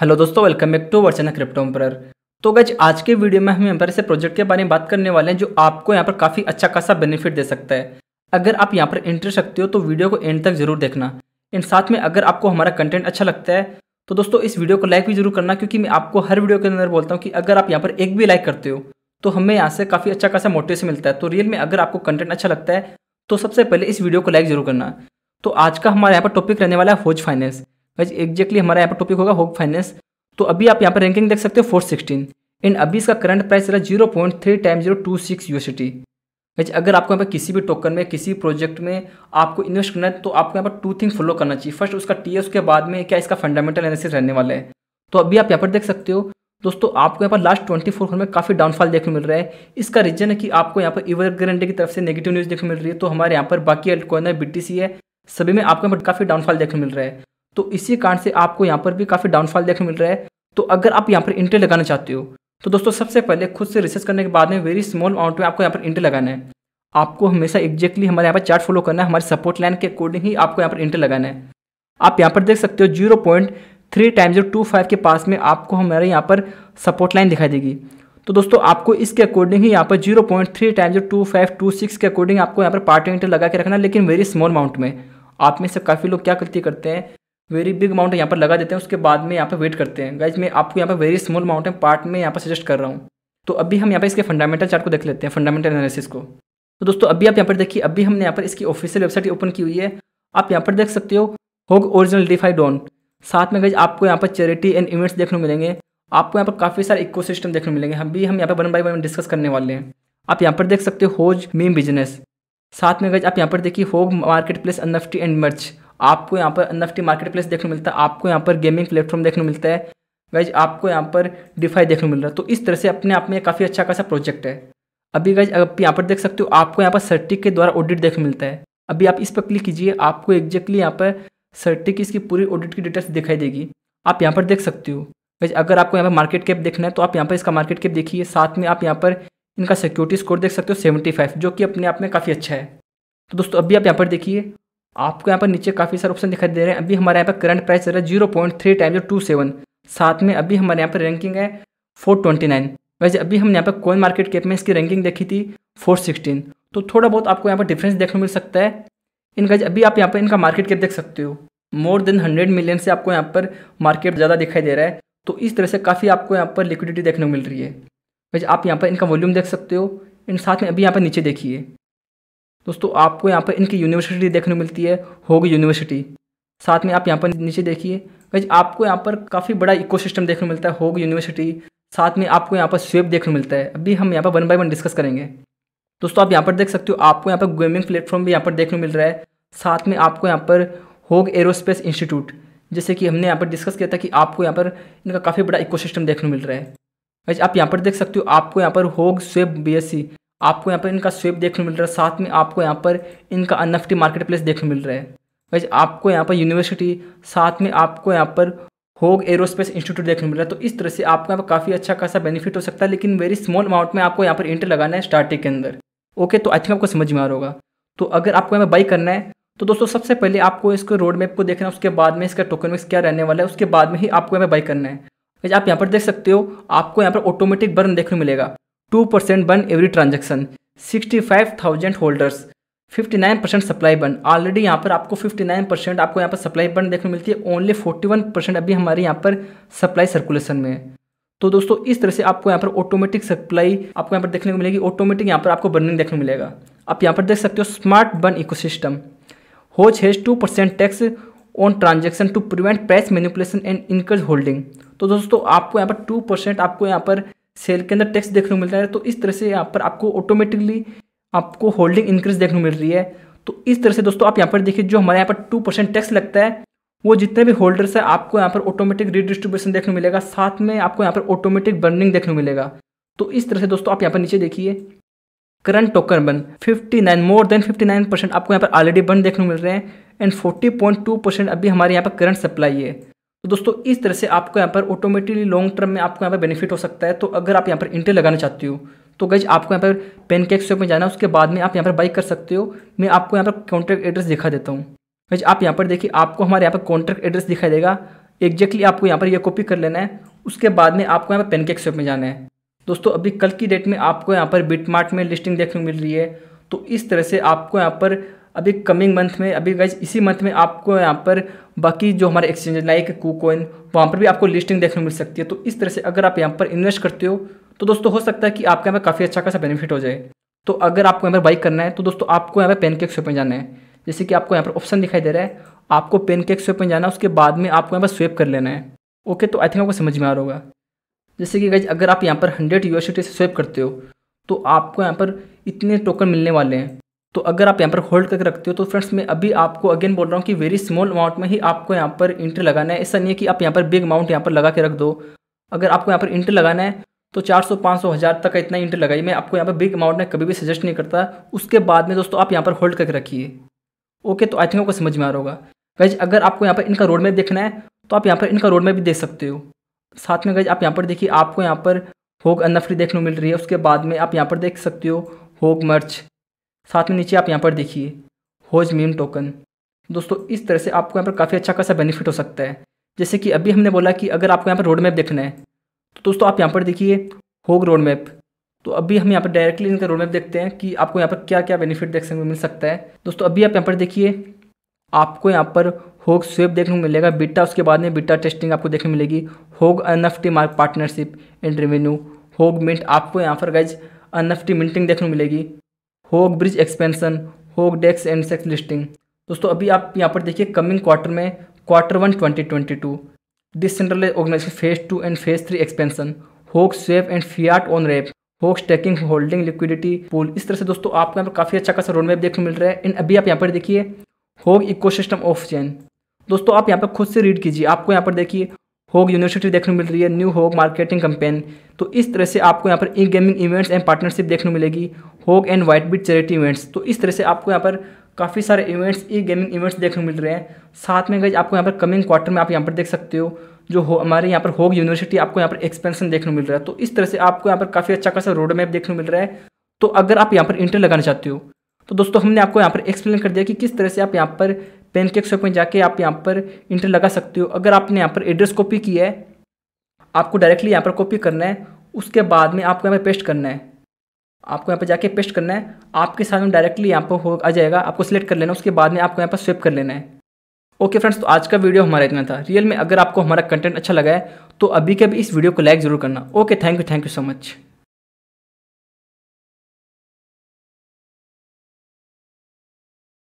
hello दोस्तों welcome back to वर्चना crypto एम्पर तो गज आज के वीडियो में हम यहाँ पर ऐसे प्रोजेक्ट के बारे में बात करने वाले हैं जो आपको यहाँ पर काफ़ी अच्छा खासा बेनिफिट दे सकता है अगर आप यहाँ पर इंटर सकते हो तो वीडियो को एंड तक जरूर देखना एंड साथ में अगर आपको हमारा कंटेंट अच्छा लगता है तो दोस्तों इस वीडियो को लाइक भी जरूर करना क्योंकि मैं आपको हर वीडियो के अंदर बोलता हूँ कि अगर आप यहाँ पर एक भी लाइक करते हो तो हमें यहाँ से काफ़ी अच्छा खासा मोटिवेशन मिलता है तो रियल में अगर आपको कंटेंट अच्छा लगता है तो सबसे पहले इस वीडियो को लाइक जरूर करना तो आज का हमारे यहाँ पर टॉपिक रहने वाला है होज फाइनेंस गाइज एक्जैक्टली हमारा यहाँ पर टॉपिक होगा होप फाइनेंस तो अभी आप यहाँ पर रैंकिंग देख सकते हो फोर सिक्सटीन एंड अभी इसका करंट प्राइस रहा zero point three time zero two six USD अगर आपको यहाँ पर किसी भी टोकन में किसी प्रोजेक्ट में आपको इन्वेस्ट करना है तो आपको यहाँ पर टू थिंग फॉलो करना चाहिए फर्स्ट उसका टी उसके बाद में क्या इसका फंडामेंटल एनालिसिस रहने वाला है तो अभी आप यहाँ पर देख सकते हो दोस्तों आपको यहाँ पर लास्ट ट्वेंटी फोर में काफ़ी डाउनफॉल देखने मिल रहा है इसका रीजन है कि आपको यहाँ पर इवर गारंटी की तरफ से नेगेटिव न्यूज़ देखने मिल रही है तो हमारे यहाँ पर बाकी एल्ट कॉइन है बी है सभी में आपको यहाँ पर काफ़ी डाउनफॉल देखने मिल रहा है तो इसी कारण से आपको यहाँ पर भी काफ़ी डाउनफॉल देखने मिल रहा है तो अगर आप यहाँ पर इंटर लगाना चाहते हो तो दोस्तों सबसे पहले खुद से रिसर्च करने के बाद में वेरी स्मॉल अमाउंट में आपको यहाँ पर इंटर लगाना है आपको हमेशा एग्जैक्टली हमारे यहाँ पर चार्ट फॉलो करना है हमारे सपोर्ट लाइन के अकॉर्डिंग ही आपको यहाँ पर इंटर लगाना है आप यहाँ पर देख सकते हो zero point three time zero two five के पास में आपको हमारे यहाँ पर सपोर्ट लाइन दिखाई देगी तो दोस्तों आपको इसके अकॉर्डिंग ही यहाँ पर zero point three time zero two five two six के अकॉर्डिंग आपको यहाँ पर पार्टी इंटर लगा के रखना लेकिन वेरी स्मॉल अमाउंट में आप में से काफ़ी लोग क्या गलती करते हैं वेरी बिग अमाउंट यहाँ पर लगा देते हैं उसके बाद में यहाँ पर वेट करते हैं गाइज मैं आपको यहाँ पर वेरी स्मॉल अमाउंट है पार्ट में यहाँ पर सजेस्ट कर रहा हूँ तो अभी हम यहाँ पर इसके फंडामेंटल चार्ट को देख लेते हैं फंडामेंटल एनालिसिस को तो दोस्तों अभी आप यहाँ पर देखिए अभी हमने यहाँ पर इसकी ऑफिशियल वेबसाइट ओपन की हुई है आप यहाँ पर देख सकते हो होग ओरिजिनल डिफाई डॉन साथ में गई आपको यहाँ पर चैरिटी एंड इवेंट्स देखने को मिलेंगे आपको यहाँ पर काफ़ी सारे इकोसिस्टम देखने को मिलेंगे हम भी हम यहाँ पर वन बाई वन डिस्कस करने वाले हैं आप यहाँ पर देख सकते हो होज मीम बिजनेस साथ में गई आप यहाँ पर देखिए होग मार्केट प्लेस एन एंड मर्च आपको यहाँ पर एन मार्केट प्लेस देखने मिलता है आपको यहाँ पर गेमिंग प्लेटफॉर्म देखने मिलता है गाइज आपको यहाँ पर डिफाई देखने मिल रहा है तो इस तरह से अपने आप में काफ़ी अच्छा खासा प्रोजेक्ट है अभी गाइज आप यहाँ पर देख सकते हो आपको यहाँ पर सर्टिक के द्वारा ऑडिट देखने मिलता है अभी आप इस पर क्लिक कीजिए आपको एग्जैक्टली यहाँ पर सर्टिक इसकी पूरी ऑडिट की डिटेल्स दिखाई देगी आप यहाँ पर देख सकते हो गाइज अगर आपको यहाँ पर मार्केट कैप देखना है तो आप यहाँ पर इसका मार्केट कैप देखिए साथ में आप यहाँ पर इनका सिक्योरिटी स्कोर देख सकते हो सेवेंटी फाइव जो कि अपने आप में काफ़ी अच्छा है तो दोस्तों अभी आप यहाँ पर देखिए आपको यहाँ पर नीचे काफ़ी सारे ऑप्शन दिखाई दे रहे हैं अभी हमारे यहाँ पर करंट प्राइस चल रहा है जीरो पॉइंट थ्री जो टू सेवन साथ में अभी हमारे यहाँ पर रैंकिंग है फोर ट्वेंटी नाइन वैसे अभी हमने यहाँ पर कॉइन मार्केट कैप में इसकी रैंकिंग देखी थी फोर सिक्सटीन तो थोड़ा बहुत आपको यहाँ पर डिफरेंस देखने को मिल सकता है इनका अभी आप यहाँ पर इनका मार्केट कैप देख सकते हो मोर देन हंड्रेड मिलियन से आपको यहाँ पर मार्केट ज़्यादा दिखाई दे रहा है तो इस तरह से काफ़ी आपको यहाँ पर लिक्विडिटी देखने को मिल रही है वैसे आप यहाँ पर इनका वॉल्यूम देख सकते हो इन साथ में अभी यहाँ पर नीचे देखिए दोस्तों आपको यहाँ पर इनकी यूनिवर्सिटी देखने मिलती है होग यूनिवर्सिटी साथ में आप यहाँ पर नीचे देखिए भाई आपको यहाँ पर काफ़ी बड़ा इकोसिस्टम देखने मिलता है होग यूनिवर्सिटी साथ में आपको यहाँ पर स्वेप देखने मिलता है अभी हम यहाँ पर वन बाई वन डिस्कस करेंगे दोस्तों आप यहाँ पर देख सकते हो आपको यहाँ पर गेमिंग प्लेटफॉर्म भी यहाँ पर देखने मिल रहा है साथ में आपको यहाँ पर होग एरोस्पेस इंस्टीट्यूट जैसे कि हमने यहाँ पर डिस्कस किया था कि आपको यहाँ पर इनका काफ़ी बड़ा इकोसिस्टम देखने मिल रहा है आप यहाँ पर देख सकते हो आपको यहाँ पर होग स्वेब बीएससी आपको यहाँ पर इनका स्वेप देखने मिल रहा है साथ में आपको यहाँ पर इनका एन मार्केट प्लेस देखने मिल रहा है वैसे आपको यहाँ पर यूनिवर्सिटी साथ में आपको यहाँ पर होग एरोस्पेस इंस्टीट्यूट देखने मिल रहा है तो इस तरह से आपको यहाँ पर काफ़ी अच्छा खासा बेनिफिट हो सकता है लेकिन वेरी स्मॉल अमाउंट में आपको यहाँ पर एंट्री लगाना है स्टार्टिंग के अंदर ओके तो आई थिंक आपको समझ में आ रहा होगा तो अगर आपको यहाँ पर बाई करना है तो दोस्तों सबसे पहले आपको इसको रोड मैप को देखना है उसके बाद में इसका टोकन मिक्स क्या रहने वाला है उसके बाद में ही आपको यहाँ पर बाई करना है आप यहाँ पर देख सकते हो आपको यहाँ पर ऑटोमेटिक बर्न देखने मिलेगा two percent burn every transaction sixty five thousand holders fifty nine percent supply burn already यहाँ पर आपको फिफ्टी नाइन परसेंट आपको यहाँ पर सप्लाई बन देखने मिलती है ओनली फोर्टी वन परसेंट अभी हमारे यहाँ पर सप्लाई सर्कुलेशन में है तो दोस्तों इस तरह से आपको यहाँ पर ऑटोमेटिक सप्लाई आपको यहाँ पर देखने को मिलेगी ऑटोमेटिक यहाँ पर आपको बर्निंग देखने को मिलेगा आप यहाँ पर देख सकते हो smart burn ecosystem Hoge has two percent tax on transaction to prevent price manipulation and encourage holding तो दोस्तों आपको यहाँ पर टू परसेंट आपको यहाँ पर सेल के अंदर टैक्स देखने को मिल रहा है तो इस तरह से यहाँ पर आपको ऑटोमेटिकली आपको होल्डिंग इंक्रीज देखने को मिल रही है तो इस तरह से दोस्तों आप यहाँ पर देखिए जो हमारे यहाँ पर टू परसेंट टैक्स लगता है वो जितने भी होल्डर्स है आपको यहाँ पर ऑटोमेटिक रिडिस्ट्रीब्यूशन देखने को मिलेगा साथ में आपको यहाँ पर ऑटोमेटिक बर्निंग देखने को मिलेगा तो इस तरह से दोस्तों आप यहाँ पर नीचे देखिए करंट टोकन बन 59 मोर देन 59 परसेंट आपको यहाँ पर ऑलरेडी बन देखने को मिल रहे हैं एंड 40.2 परसेंट अभी हमारे यहाँ पर करंट सप्लाई है तो दोस्तों इस तरह से आपको यहाँ पर ऑटोमेटिकली लॉन्ग टर्म में आपको यहाँ पर बेनिफिट हो सकता है तो अगर आप यहाँ पर इंटर लगाना चाहते हो तो गज आपको यहाँ पर पेन केक शॉप में जाना है उसके बाद में आप यहाँ पर बाई कर सकते हो मैं आपको यहाँ पर कॉन्ट्रैक्ट एड्रेस दिखा देता हूँ गज आप यहाँ पर देखिए आपको हमारे यहाँ पर कॉन्ट्रैक्ट एड्रेस दिखाई देगा एग्जैक्टली आपको यहाँ पर यह कॉपी कर लेना है उसके बाद में आपको यहाँ पर पेनकेक शॉप में जाना है दोस्तों अभी कल की डेट में आपको यहाँ पर बिटमार्ट में लिस्टिंग देखने को मिल रही है तो इस तरह से आपको यहाँ पर अभी कमिंग मंथ में अभी गाइज इसी मंथ में आपको यहाँ पर बाकी जो हमारे एक्सचेंज लाइक कू वहाँ पर भी आपको लिस्टिंग देखने मिल सकती है तो इस तरह से अगर आप यहाँ पर इन्वेस्ट करते हो तो दोस्तों हो सकता है कि आपके यहाँ पर काफ़ी अच्छा खासा बेनिफिट हो जाए तो अगर आपको यहाँ पर बाइक करना है तो दोस्तों आपको यहाँ पर पेनकेक शॉप में जाना है जैसे कि आपको यहाँ पर ऑप्शन दिखाई दे रहा है आपको पेनकेक स्वेप में जाना है उसके बाद में आपको यहाँ पर स्वेप कर लेना है ओके तो आई थिंक आपको समझ में आ रहा होगा जैसे कि गाइज अगर आप यहाँ पर हंड्रेड यूनिवर्सिटी से स्वेप करते हो तो आपको यहाँ पर इतने टोकन मिलने वाले हैं तो अगर आप यहाँ पर होल्ड करके रखते हो तो फ्रेंड्स मैं अभी आपको अगेन बोल रहा हूँ कि वेरी स्मॉल अमाउंट में ही आपको यहाँ पर इंटर लगाना है ऐसा नहीं है कि आप यहाँ पर बिग अमाउंट यहाँ पर लगा के रख दो अगर आपको यहाँ पर इंटर लगाना है तो 400, 500, हज़ार तक का इतना इंटर लगाइए मैं आपको यहाँ पर बिग अमाउंट में कभी भी सजेस्ट नहीं करता उसके बाद में दोस्तों आप यहाँ पर होल्ड करके रखिए ओके तो आई थिंक आपको समझ में आ रहा होगा गज अगर आपको यहाँ पर इनका रोड मैप देखना है तो आप यहाँ पर इनका रोड मैप भी देख सकते हो साथ में गज आप यहाँ पर देखिए आपको यहाँ पर होग अन्नफ्री देखने को मिल रही है उसके बाद में आप यहाँ पर देख सकते हो होग मर्च साथ में नीचे आप यहाँ पर देखिए होज मीम टोकन दोस्तों इस तरह से आपको यहाँ पर काफ़ी अच्छा खासा बेनिफिट हो सकता है जैसे कि अभी हमने बोला कि अगर आपको यहाँ पर रोड मैप देखना है तो दोस्तों आप यहाँ पर देखिए होग रोड मैप तो अभी हम यहाँ पर डायरेक्टली इनका रोड मैप देखते हैं कि आपको यहाँ पर क्या क्या बेनिफिट देखने को मिल सकता है दोस्तों अभी आप यहाँ पर देखिए आपको यहाँ पर होग स्वेप देखने को मिलेगा बिट्टा उसके बाद में बिट्टा टेस्टिंग आपको देखने मिलेगी Hoge N F T mark partnership and revenue Hoge mint आपको यहाँ पर गज एन एफ टी मिंटिंग देखने को मिलेगी होग ब्रिज एक्सपेंशन होग डेक्स एंड सेक्स लिस्टिंग दोस्तों अभी आप यहाँ पर देखिए कमिंग क्वार्टर में quarter one twenty twenty two decentralise organisation phase two and phase three expansion Hoge swap and fiat on ramp Hoge staking holding liquidity pool इस तरह से दोस्तों आपको यहाँ पर काफ़ी अच्छा खासा रोड मैप देखने मिल रहा है एंड अभी आप यहाँ पर देखिए होग सिस्टम ऑफ चेन दोस्तों आप यहाँ पर खुद से रीड कीजिए आपको यहाँ पर देखिए होग यूनिवर्सिटी देखने मिल रही है न्यू होग मार्केटिंग कंपेन तो इस तरह से आपको यहाँ पर E gaming events and partnership देखने मिलेगी Hoge and WhiteBIT charity events तो इस तरह से आपको यहाँ पर काफ़ी सारे इवेंट्स ई गेमिंग इवेंट्स देखने को मिल रहे हैं साथ में गई आपको यहाँ पर कमिंग क्वार्टर में आप यहाँ पर देख सकते हो जो हो हमारे यहाँ पर होग यूनिवर्सिटी आपको यहाँ पर एक्सपेंशन देखने को मिल रहा है तो इस तरह से आपको यहाँ पर काफ़ी अच्छा खासा रोड मैप देखने को मिल रहा है तो अगर आप यहाँ पर इंटर लगाना चाहते हो तो दोस्तों हमने आपको यहाँ पर एक्सप्लेन कर दिया कि किस तरह से आप यहाँ पर पेनकेक शॉप में जाके आप यहाँ पर इंटर लगा सकते हो अगर आपने यहाँ पर एड्रेस कॉपी किया है आपको डायरेक्टली यहाँ पर कॉपी करना है उसके बाद में आपको यहाँ पर पेस्ट करना है आपको यहाँ पर जाके पेस्ट करना है आपके सामने डायरेक्टली यहाँ पर हो आ जाएगा आपको सिलेक्ट कर लेना उसके बाद में आपको यहाँ पर स्वेप कर लेना है ओके फ्रेंड्स तो आज का वीडियो हमारा इतना था रियल में अगर आपको हमारा कंटेंट अच्छा लगा है तो अभी के अभी इस वीडियो को लाइक ज़रूर करना okay thank you thank you so much